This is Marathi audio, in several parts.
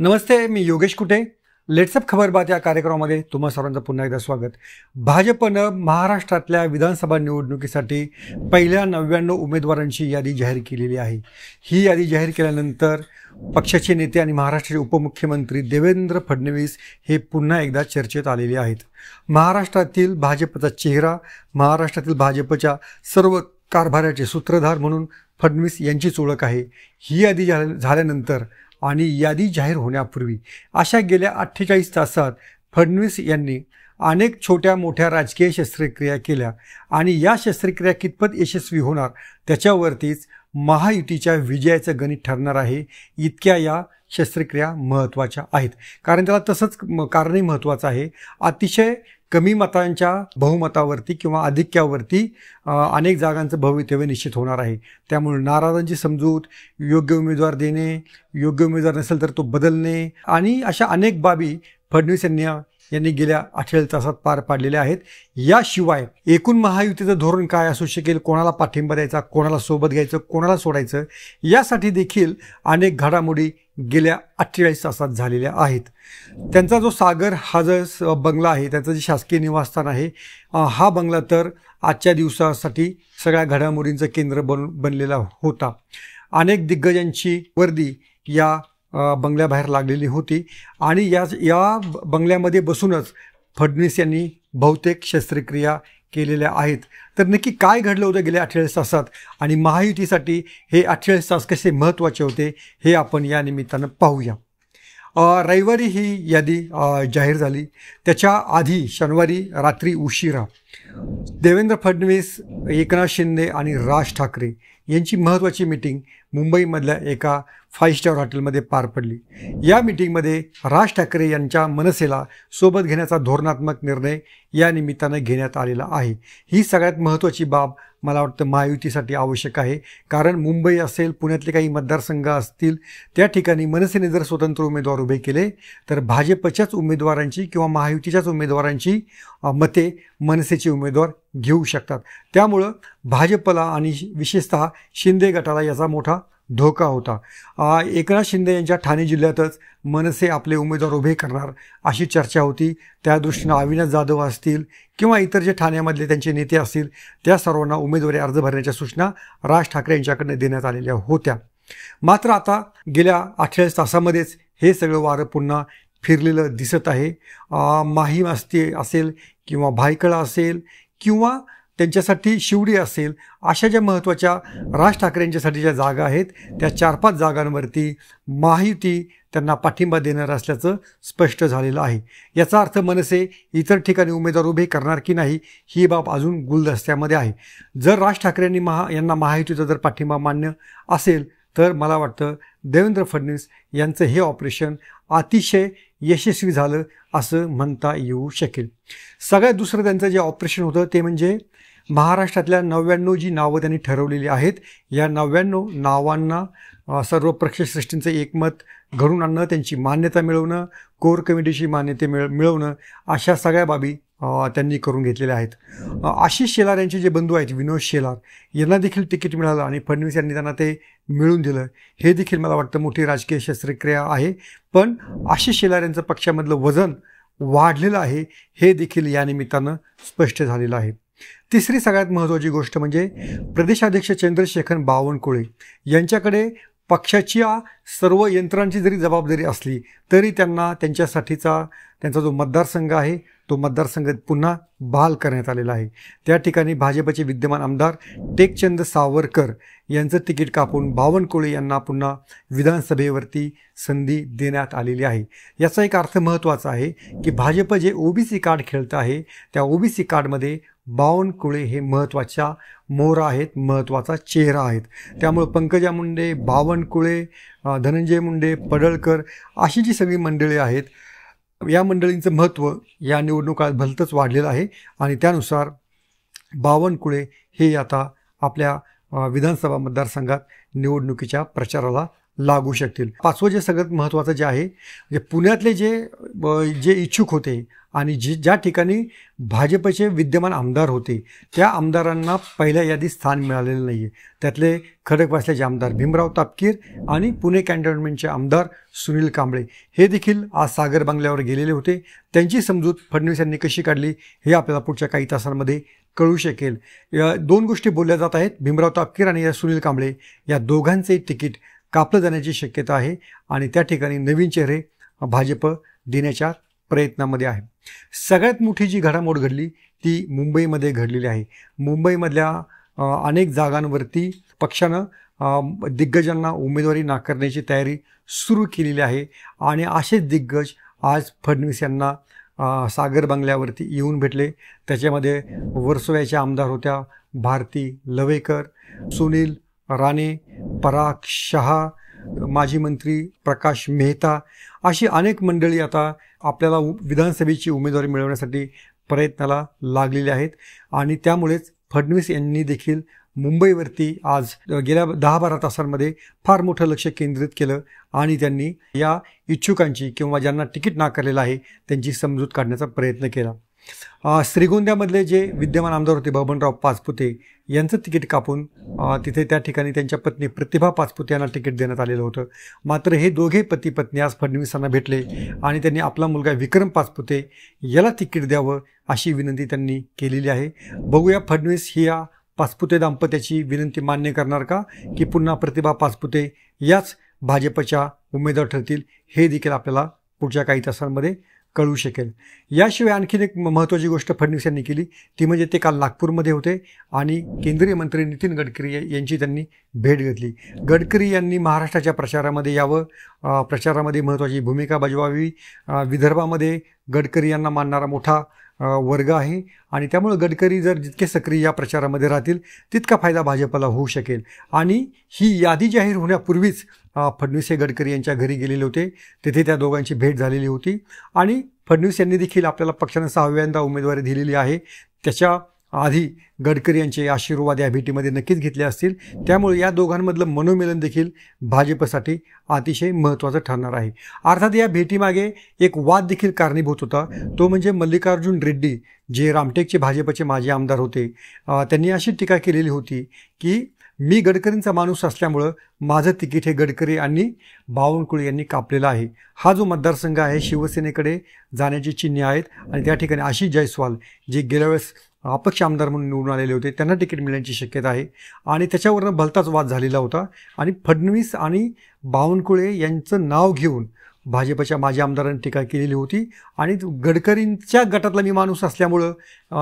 नमस्ते मी योगेश कुटे लेट्सअप खबरबात या कार्यक्रमामध्ये तुम्हा सर्वांचं पुन्हा एकदा स्वागत भाजपनं महाराष्ट्रातल्या विधानसभा निवडणुकीसाठी पहिल्या नव्याण्णव उमेदवारांची यादी जाहीर केलेली आहे ही यादी जाहीर केल्यानंतर पक्षाचे नेते आणि महाराष्ट्राचे उपमुख्यमंत्री देवेंद्र फडणवीस हे पुन्हा एकदा चर्चेत आलेले आहेत महाराष्ट्रातील भाजपचा चेहरा महाराष्ट्रातील भाजपच्या सर्व कारभाराचे सूत्रधार म्हणून फडणवीस यांचीच ओळख आहे ही यादी झाल्यानंतर आणि यादी जाहीर होण्यापूर्वी अशा गेल्या अठ्ठेचाळीस तासात फडणवीस यांनी अनेक छोट्या मोठ्या राजकीय शस्त्रक्रिया केल्या आणि या शस्त्रक्रिया कितपत यशस्वी होणार त्याच्यावरतीच महायुतीच्या विजयाचं गणित ठरणार आहे इतक्या या शस्त्रक्रिया महत्त्वाच्या आहेत कारण त्याला तसंच कारणही महत्त्वाचं आहे अतिशय कमी मतांच्या बहुमतावरती किंवा अधिक्यावरती अनेक जागांचं भवितव्य निश्चित होणार आहे त्यामुळे नाराजांची समजूत योग्य उमेदवार देणे योग्य उमेदवार नसेल तर तो बदलणे आणि अशा अनेक बाबी फडणवीस यांनी यांनी गेल्या अठ्ठेचाळीस तासात पार पाडलेल्या आहेत याशिवाय एकूण महायुतीचं धोरण काय असू शकेल कोणाला पाठिंबा द्यायचा कोणाला सोबत घ्यायचं कोणाला सोडायचं यासाठी देखील अनेक घडामोडी गेल्या अठ्ठेचाळीस तासात झालेल्या आहेत त्यांचा जो सागर हा जो बंगला आहे त्यांचं जे शासकीय निवासस्थान आहे हा बंगला तर आजच्या दिवसासाठी सगळ्या घडामोडींचं केंद्र बन बनलेला होता अनेक दिग्गजांची वर्दी या बंगल्याबाहेर लागलेली होती आणि या या बंगल्यामध्ये बसूनच फडणवीस यांनी बहुतेक शस्त्रक्रिया केलेल्या आहेत तर नक्की काय घडलं होतं गेल्या अठ्ठेचाळीस तासात आणि महायुतीसाठी हे अठ्ठेचाळीस तास कसे महत्त्वाचे होते हे आपण या निमित्तानं पाहूया रविवारी ही यादी जाहीर झाली त्याच्या आधी शनिवारी रात्री उशिरा देवेंद्र फडणवीस एकनाथ शिंदे आणि राज ठाकरे यांची महत्त्वाची मिटिंग मुंबईमधल्या एका फाईव्ह स्टार हॉटेलमध्ये पार पडली या मिटिंगमध्ये राज ठाकरे यांच्या मनसेला सोबत घेण्याचा धोरणात्मक निर्णय या निमित्तानं घेण्यात आलेला आहे ही सगळ्यात महत्त्वाची बाब मला वाटतं महायुतीसाठी आवश्यक आहे कारण मुंबई असेल पुण्यातले काही मतदारसंघ असतील त्या ठिकाणी मनसेने जर स्वतंत्र उमेदवार उभे केले तर भाजपच्याच उमेदवारांची किंवा महायुतीच्याच उमेदवारांची मते मनसेचे उमेदवार घेऊ शकतात त्यामुळं भाजपला आणि विशेषतः शिंदे गटाला याचा मोठा धोका होता एकनाथ शिंदे यांच्या ठाणे जिल्ह्यातच मनसे आपले उमेदवार उभे करणार अशी चर्चा होती त्या दृष्टीनं अविनाश जाधव असतील किंवा इतर जे ठाण्यामधले त्यांचे नेते असतील त्या सर्वांना उमेदवारी अर्ज भरण्याच्या सूचना राज ठाकरे यांच्याकडनं देण्यात आलेल्या होत्या मात्र आता गेल्या अठ्ठेचाळीस तासामध्येच हे सगळं वारं पुन्हा फिरलेलं दिसत आहे माहीम असते असेल किंवा भायकळा असेल किंवा त्यांच्यासाठी शिवडी असेल अशा ज्या महत्त्वाच्या राज ठाकरेंच्यासाठी ज्या जागा आहेत त्या चार पाच जागांवरती माहिती त्यांना पाठिंबा देणार असल्याचं स्पष्ट झालेलं आहे याचा अर्थ मनसे इतर ठिकाणी उमेदवार उभे करणार की नाही ही बाब अजून गुलदस्त्यामध्ये आहे जर राज ठाकरेंनी महा यांना महायुतीचा जर पाठिंबा मान्य असेल तर मला वाटतं देवेंद्र फडणवीस यांचं हे ऑपरेशन अतिशय यशस्वी झालं असं म्हणता येऊ शकेल सगळ्यात दुसरं त्यांचं जे ऑपरेशन होतं ते म्हणजे महाराष्ट्रातल्या नव्याण्णव जी नावं त्यांनी ठरवलेली आहेत या नव्याण्णव नावांना सर्व प्रक्षसृष्टींचं एकमत घडून आणणं त्यांची मान्यता मिळवणं कोर कमिटीची मान्यता मिळ मिळवणं अशा सगळ्या बाबी त्यांनी करून घेतलेल्या आहेत आशिष शेलार यांचे जे बंधू आहेत विनोद शेलार यांना देखील तिकीट मिळालं आणि फडणवीस यांनी त्यांना ते मिळून दिलं हे देखील मला वाटतं मोठी राजकीय शस्त्रक्रिया आहे पण आशिष शेलार यांचं पक्षामधलं वजन वाढलेलं आहे हे देखील या निमित्तानं स्पष्ट झालेलं आहे तिसरी सगळ्यात महत्त्वाची गोष्ट म्हणजे प्रदेशाध्यक्ष चंद्रशेखर बावनकुळे यांच्याकडे पक्षाच्या सर्व यंत्रांची जरी जबाबदारी असली तरी त्यांना त्यांच्यासाठीचा त्यांचा जो मतदारसंघ आहे तो मतदारसंघ पुन्हा बहाल करण्यात आलेला आहे त्या ठिकाणी भाजपचे विद्यमान आमदार टेकचंद सावरकर यांचं तिकीट कापून बावनकुळे यांना पुन्हा विधानसभेवरती संधी देण्यात आलेली आहे याचा एक अर्थ महत्त्वाचा आहे की भाजप जे ओबीसी कार्ड खेळतं आहे त्या ओबीसी कार्डमध्ये बावनकुळे हे महत्त्वाच्या मोर आहेत महत्त्वाचा चेहरा आहेत त्यामुळं पंकजा मुंडे बावनकुळे धनंजय मुंडे पडळकर अशी जी सगळी मंडळी आहेत या मंडळींचं महत्त्व या निवडणुकात भलतंच वाढलेलं आहे आणि त्यानुसार बावनकुळे हे आता आपल्या विधानसभा मतदारसंघात निवडणुकीच्या प्रचाराला लागू शकतील पाचवं जे सगळ्यात महत्त्वाचं जे आहे म्हणजे पुण्यातले जे जे इच्छुक होते आणि जे ज्या ठिकाणी भाजपचे विद्यमान आमदार होते त्या आमदारांना पहिल्या यादीत स्थान मिळालेलं नाही आहे त्यातले खडकवासल्याचे आमदार भीमराव तापकीर आणि पुणे कॅन्टोन्मेंटचे आमदार सुनील कांबळे हे देखील आज सागर बंगल्यावर गेलेले होते त्यांची समजूत फडणवीस यांनी कशी काढली हे आपल्याला पुढच्या काही तासांमध्ये कळू शकेल दोन गोष्टी बोलल्या जात आहेत भीमराव तापकीर आणि या सुनील कांबळे या दोघांचे तिकीट कापलं जाण्याची शक्यता आहे आणि त्या ठिकाणी नवीन चेहरे भाजप देण्याच्या प्रयत्नामध्ये आहे सगळ्यात मोठी जी घडामोड घडली ती मुंबईमध्ये घडलेली आहे मुंबईमधल्या अनेक जागांवरती पक्षानं दिग्गजांना उमेदवारी नाकारण्याची तयारी सुरू केलेली आहे आणि असेच दिग्गज आज फडणवीस यांना सागर बंगल्यावरती येऊन भेटले त्याच्यामध्ये वर्सोव्याचे आमदार होत्या भारती लवेकर सुनील राणे पराग शहा माजी मंत्री प्रकाश मेहता अशी अनेक मंडळी आता आपल्याला विधानसभेची उमेदवारी मिळवण्यासाठी प्रयत्नाला लागलेले आहेत आणि त्यामुळेच फडणवीस यांनी देखील मुंबईवरती आज गेल्या दहा बारा तासांमध्ये फार मोठं लक्ष केंद्रित केलं आणि त्यांनी या इच्छुकांची किंवा ज्यांना तिकीट नाकारलेलं आहे त्यांची समजूत काढण्याचा प्रयत्न केला श्रीगोंद्यामधले जे विद्यमान आमदार होते बबनराव पाचपुते यांचं तिकीट कापून तिथे त्या ठिकाणी त्यांच्या पत्नी प्रतिभा पाचपुत यांना तिकीट देण्यात आलेलं होतं मात्र हे दोघे पती पत्नी आज फडणवीसांना भेटले आणि त्यांनी आपला मुलगा विक्रम पाचपुते याला तिकीट द्यावं अशी विनंती त्यांनी केलेली आहे बघूया फडणवीस ही या पाचपुते दाम्पत्याची विनंती मान्य करणार का की पुन्हा प्रतिभा पाचपुते याच भाजपच्या उमेदवार ठरतील हे देखील आपल्याला पुढच्या काही तासांमध्ये कळू शकेल याशिवाय आणखीन एक महत्त्वाची गोष्ट फडणवीस यांनी केली ती म्हणजे ते काल नागपूरमध्ये होते आणि केंद्रीय मंत्री नितीन गडकरी यांची त्यांनी भेट घेतली गडकरी यांनी महाराष्ट्राच्या प्रचारामध्ये यावं प्रचारामध्ये महत्त्वाची भूमिका बजवावी विदर्भामध्ये गडकरी यांना मानणारा मोठा वर्ग आहे आणि त्यामुळे गडकरी जर जितके सक्रिय या प्रचारामध्ये राहतील तितका फायदा भाजपला होऊ शकेल आणि ही यादी जाहीर होण्यापूर्वीच फडणवीस हे गडकरी यांच्या घरी गेलेले होते तिथे त्या दोघांची भेट झालेली होती आणि फडणवीस यांनी देखील आपल्याला पक्षानं सहाव्यांदा उमेदवारी दिलेली आहे त्याच्या आधी गडकरी यांचे आशीर्वाद या भेटीमध्ये नक्कीच घेतले असतील त्यामुळे या दोघांमधलं मनोमिलन देखील भाजपसाठी अतिशय महत्त्वाचं ठरणार आहे अर्थात या भेटीमागे एक वाद देखील कारणीभूत होता तो म्हणजे मल्लिकार्जुन रेड्डी जे रामटेकचे भाजपचे माजी आमदार होते त्यांनी अशी टीका केलेली होती की मी गडकरींचा माणूस असल्यामुळं माझं तिकीट हे गडकरी आणि बावनकुळे यांनी कापलेलं आहे हा जो मतदारसंघ आहे शिवसेनेकडे जाण्याची चिन्हे आहेत आणि त्या ठिकाणी आशिष जयस्वाल जे गेल्या वेळेस अपक्ष आमदार म्हणून निवडून आलेले होते त्यांना तिकीट मिळण्याची शक्यता आहे आणि त्याच्यावरनं भलताच वाद झालेला होता आणि फडणवीस आणि बावनकुळे यांचं नाव घेऊन भाजपच्या माजी आमदारांनी टीका केलेली होती आणि गडकरींच्या गटातला मी माणूस असल्यामुळं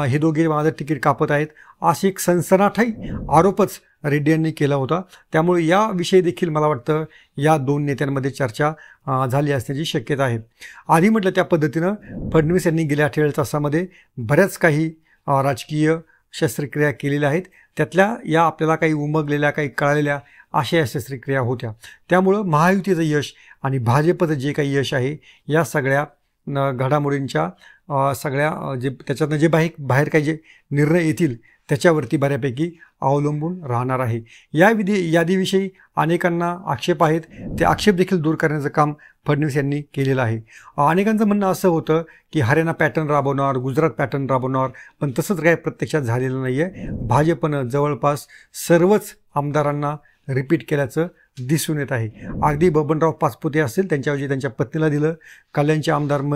हे दोघे माझं तिकीट कापत आहेत असे एक सनसनाठाई आरोपच रेड्डी यांनी केला होता त्यामुळे याविषयी देखील मला वाटतं या दोन नेत्यांमध्ये चर्चा झाली असण्याची शक्यता आहे आधी म्हटलं त्या पद्धतीनं फडणवीस यांनी गेल्या अठ्ठेचाळीस तासामध्ये बऱ्याच काही राजकीय शस्त्रक्रिया केलेल्या आहेत त्यातल्या या आपल्याला काही उमगलेल्या काही कळालेल्या अशा या शस्त्रक्रिया होत्या त्यामुळं महायुतीचं यश आणि भाजपचं जे काही यश आहे या सगळ्या घडामोडींच्या सगळ्या जे त्याच्यातनं जे बाहेर बाहेर काही जे निर्णय येतील त्याच्यावरती बऱ्यापैकी अवलंबून राहणार आहे या विधी यादीविषयी अनेकांना आक्षेप आहेत ते आक्षेप देखील दूर करण्याचं काम फडणवीस यांनी केलेलं आहे अनेकांचं म्हणणं असं होतं की हरियाणा पॅटर्न राबवणार गुजरात पॅटर्न राबवणार पण तसंच काय प्रत्यक्षात झालेलं नाही आहे भाजपनं जवळपास सर्वच आमदारांना रिपीट केल्याचं दिसून येत आहे अगदी बबनराव पाचपुते असतील त्यांच्याऐवजी त्यांच्या पत्नीला दिलं कल्याणचे आमदार म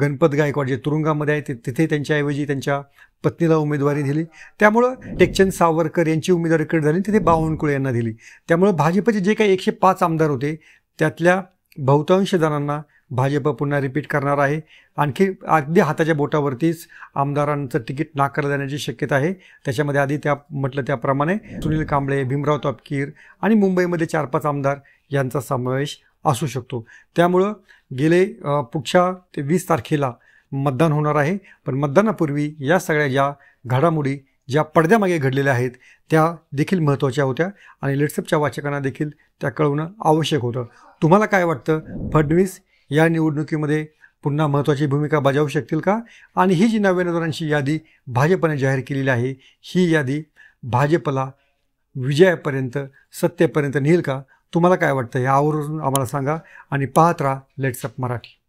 गणपत गायकवाड जे तुरुंगामध्ये आहे ते तिथे त्यांच्याऐवजी त्यांच्या पत्नीला उमेदवारी दिली त्यामुळं टेकचंद सावरकर यांची उमेदवारी कड झाली तिथे बावनकुळे यांना दिली त्यामुळं भाजपचे जे काही एकशे पाच आमदार होते त्यातल्या बहुतांश जणांना भाजप पुन्हा रिपीट करणार आहे आणखी अगदी हाताच्या बोटावरतीच आमदारांचं तिकीट नाकारलं जाण्याची शक्यता आहे त्याच्यामध्ये आधी त्या म्हटलं त्याप्रमाणे सुनील कांबळे भीमराव तापकीर आणि मुंबईमध्ये चार पाच आमदार यांचा समावेश असू शकतो त्यामुळं गेले पुढच्या ते वीस तारखेला मतदान होणार आहे पण मतदानापूर्वी या सगळ्या ज्या घडामोडी ज्या पडद्यामागे घडलेल्या आहेत त्या देखील महत्त्वाच्या होत्या आणि लेट्सअपच्या वाचकांना देखील त्या कळवणं आवश्यक होतं तुम्हाला काय वाटतं फडणवीस या निवडणुकीमध्ये पुन्हा महत्त्वाची भूमिका बजावू शकतील का आणि ही जी नव्या उमेदवारांची यादी भाजपने जाहीर केलेली आहे ही यादी भाजपला विजयापर्यंत सत्तेपर्यंत नेईल का तुम्हाला काय वाटतं यावरून आम्हाला सांगा आणि पाहत राहा लेट्सअप मराठी